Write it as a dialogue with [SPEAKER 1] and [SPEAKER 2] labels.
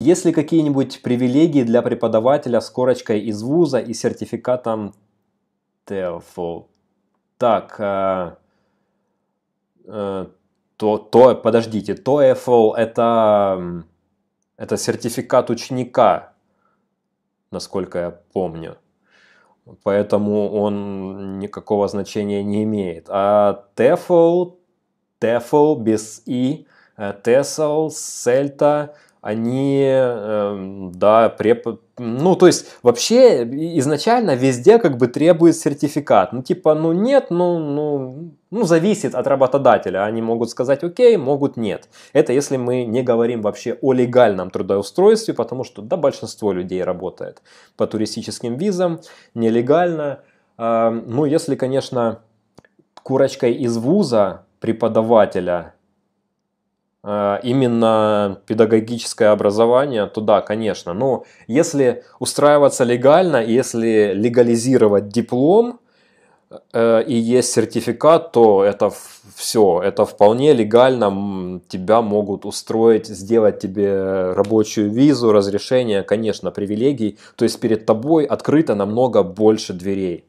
[SPEAKER 1] Есть ли какие-нибудь привилегии для преподавателя с корочкой из вуза и сертификатом TEFL? Так, э, э, то, то, подождите, TOEFL это, это сертификат ученика, насколько я помню. Поэтому он никакого значения не имеет. А TEFL, TEFL без И, TESL, SELTA – они, эм, да, преп... Ну, то есть, вообще, изначально везде как бы требует сертификат. Ну, типа, ну, нет, ну, ну, ну, зависит от работодателя. Они могут сказать окей, могут нет. Это если мы не говорим вообще о легальном трудоустройстве, потому что, да, большинство людей работает по туристическим визам, нелегально. Эм, ну, если, конечно, курочкой из вуза преподавателя Э, именно педагогическое образование, то да, конечно. Но если устраиваться легально, если легализировать диплом э, и есть сертификат, то это все, это вполне легально, тебя могут устроить, сделать тебе рабочую визу, разрешение, конечно, привилегий. То есть перед тобой открыто намного больше дверей.